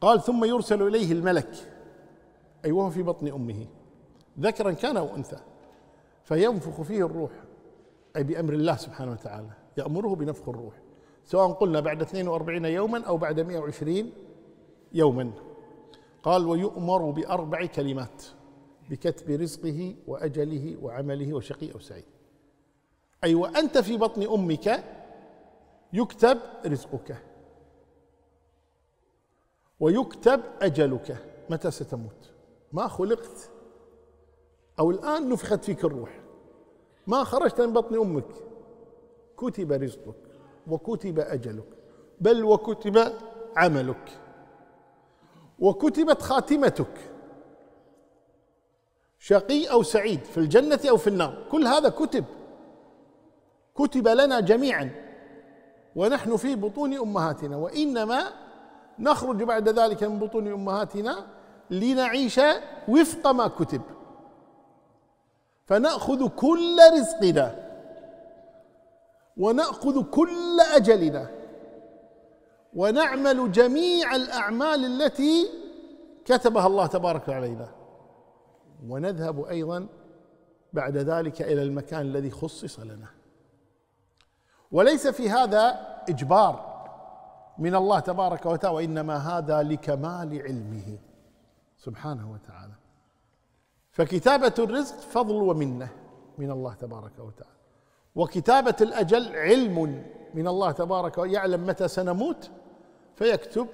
قال ثم يرسل إليه الملك أي وهو في بطن أمه ذكرا كان أو أنثى فينفخ فيه الروح أي بأمر الله سبحانه وتعالى يأمره بنفخ الروح سواء قلنا بعد 42 يوما أو بعد 120 يوما قال ويؤمر بأربع كلمات بكتب رزقه وأجله وعمله وشقي أو سعيد أي أيوة وأنت في بطن أمك يكتب رزقك ويكتب أجلك متى ستموت ما خلقت أو الآن نفخت فيك الروح ما خرجت من بطن أمك كتب رزقك وكتب أجلك بل وكتب عملك وكتبت خاتمتك شقي أو سعيد في الجنة أو في النار كل هذا كتب كتب لنا جميعا ونحن في بطون أمهاتنا وإنما نخرج بعد ذلك من بطون امهاتنا لنعيش وفق ما كتب فناخذ كل رزقنا وناخذ كل اجلنا ونعمل جميع الاعمال التي كتبها الله تبارك علينا ونذهب ايضا بعد ذلك الى المكان الذي خصص لنا وليس في هذا اجبار من الله تبارك وتعالى وإنما هذا لكمال علمه سبحانه وتعالى فكتابة الرزق فضل ومنة من الله تبارك وتعالى وكتابة الأجل علم من الله تبارك وتعالى يعلم متى سنموت فيكتب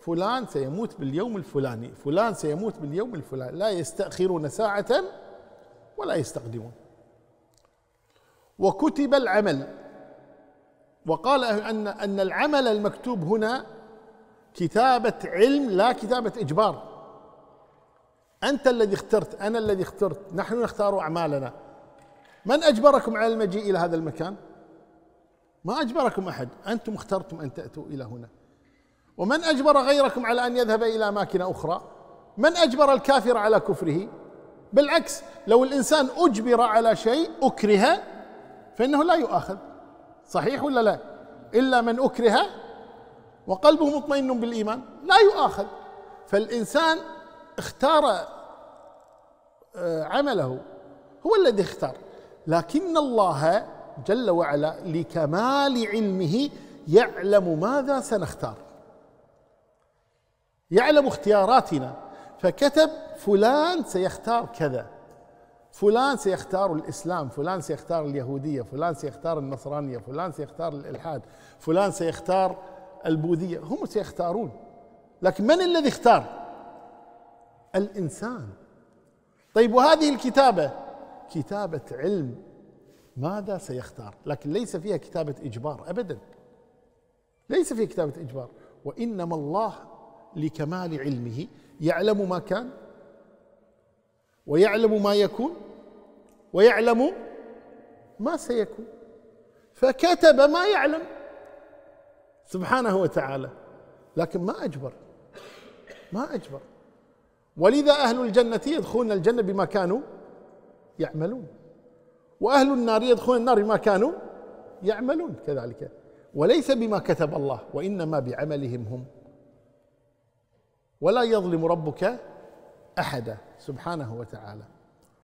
فلان سيموت باليوم الفلاني فلان سيموت باليوم الفلاني لا يستأخرون ساعة ولا يستقدمون وكتب العمل وقال أن أن العمل المكتوب هنا كتابة علم لا كتابة إجبار أنت الذي اخترت أنا الذي اخترت نحن نختار أعمالنا من أجبركم على المجيء إلى هذا المكان؟ ما أجبركم أحد أنتم اخترتم أن تأتوا إلى هنا ومن أجبر غيركم على أن يذهب إلى أماكن أخرى من أجبر الكافر على كفره بالعكس لو الإنسان أجبر على شيء أكره فإنه لا يؤاخذ صحيح ولا لا إلا من أكره وقلبه مطمئن بالإيمان لا يؤاخذ فالإنسان اختار آه، عمله هو الذي اختار لكن الله جل وعلا لكمال علمه يعلم ماذا سنختار يعلم اختياراتنا فكتب فلان سيختار كذا فلان سيختار الإسلام فلان سيختار اليهودية فلان سيختار النصرانية فلان سيختار الإلحاد فلان سيختار البوذية هم سيختارون لكن من الذي اختار الإنسان طيب وهذه الكتابة كتابة علم ماذا سيختار لكن ليس فيها كتابة إجبار أبدا ليس فيها كتابة إجبار وإنما الله لكمال علمه يعلم ما كان ويعلم ما يكون ويعلم ما سيكون فكتب ما يعلم سبحانه وتعالى لكن ما اجبر ما اجبر ولذا اهل الجنه يدخلون الجنه بما كانوا يعملون واهل النار يدخلون النار بما كانوا يعملون كذلك وليس بما كتب الله وانما بعملهم هم ولا يظلم ربك احدا سبحانه وتعالى